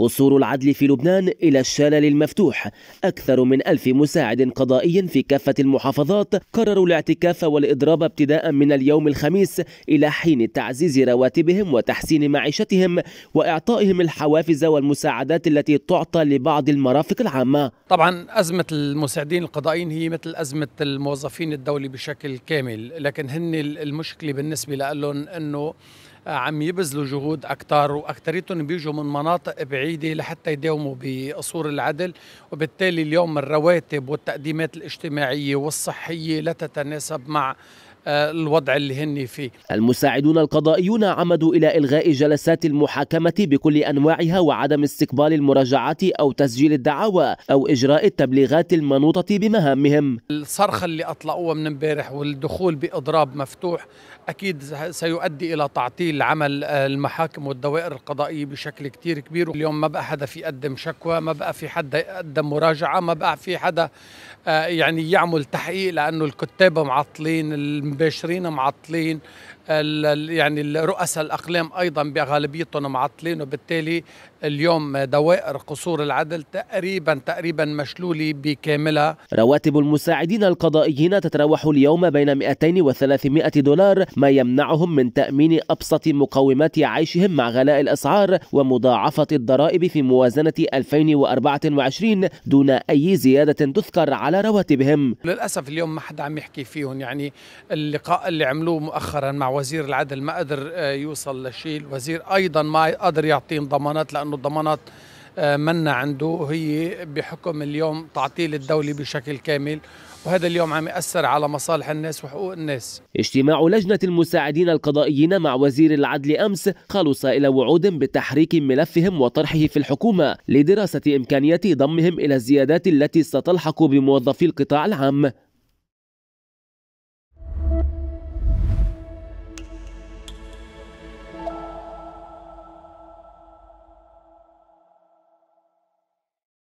قصور العدل في لبنان إلى الشلل المفتوح أكثر من ألف مساعد قضائي في كافة المحافظات قرروا الاعتكاف والإضراب ابتداء من اليوم الخميس إلى حين تعزيز رواتبهم وتحسين معيشتهم وإعطائهم الحوافز والمساعدات التي تعطى لبعض المرافق العامة طبعا أزمة المساعدين القضائيين هي مثل أزمة الموظفين الدولي بشكل كامل لكن هن المشكلة بالنسبة لهم أنه عم يبذلوا جهود اكثر واكثريتهم بيجوا من مناطق بعيده لحتى يداوموا بقصور العدل وبالتالي اليوم الرواتب والتقديمات الاجتماعيه والصحيه لا تتناسب مع الوضع اللي هن فيه المساعدون القضائيون عمدوا إلى إلغاء جلسات المحاكمة بكل أنواعها وعدم استقبال المراجعات أو تسجيل الدعاوى أو إجراء التبليغات المنوطة بمهامهم الصرخة اللي أطلقوها من امبارح والدخول بإضراب مفتوح أكيد سيؤدي إلى تعطيل عمل المحاكم والدوائر القضائية بشكل كتير كبير اليوم ما بقى حدا في يقدم شكوى ما بقى في حدا يقدم مراجعة ما بقى في حدا آه، يعني يعمل تحقيق لأنه الكتابة معطلين مباشرين معطلين يعني رؤساء الاقلام ايضا باغلبيتهم معطلين وبالتالي اليوم دوائر قصور العدل تقريبا تقريبا مشلوله بكاملها رواتب المساعدين القضائيين تتراوح اليوم بين 200 و300 دولار ما يمنعهم من تامين ابسط مقومات عيشهم مع غلاء الاسعار ومضاعفه الضرائب في موازنه 2024 دون اي زياده تذكر على رواتبهم للاسف اليوم ما حدا عم يحكي فيهم يعني اللقاء اللي عملوه مؤخرا مع وزير العدل ما قدر آه، يوصل لشيء الوزير ايضا ما قدر يعطيهم ضمانات لانه الضمانات آه، منا عنده هي بحكم اليوم تعطيل الدولة بشكل كامل وهذا اليوم عم يأثر على مصالح الناس وحقوق الناس اجتماع لجنة المساعدين القضائيين مع وزير العدل أمس خلص إلى وعود بتحريك ملفهم وطرحه في الحكومة لدراسة إمكانية ضمهم إلى الزيادات التي ستلحق بموظفي القطاع العام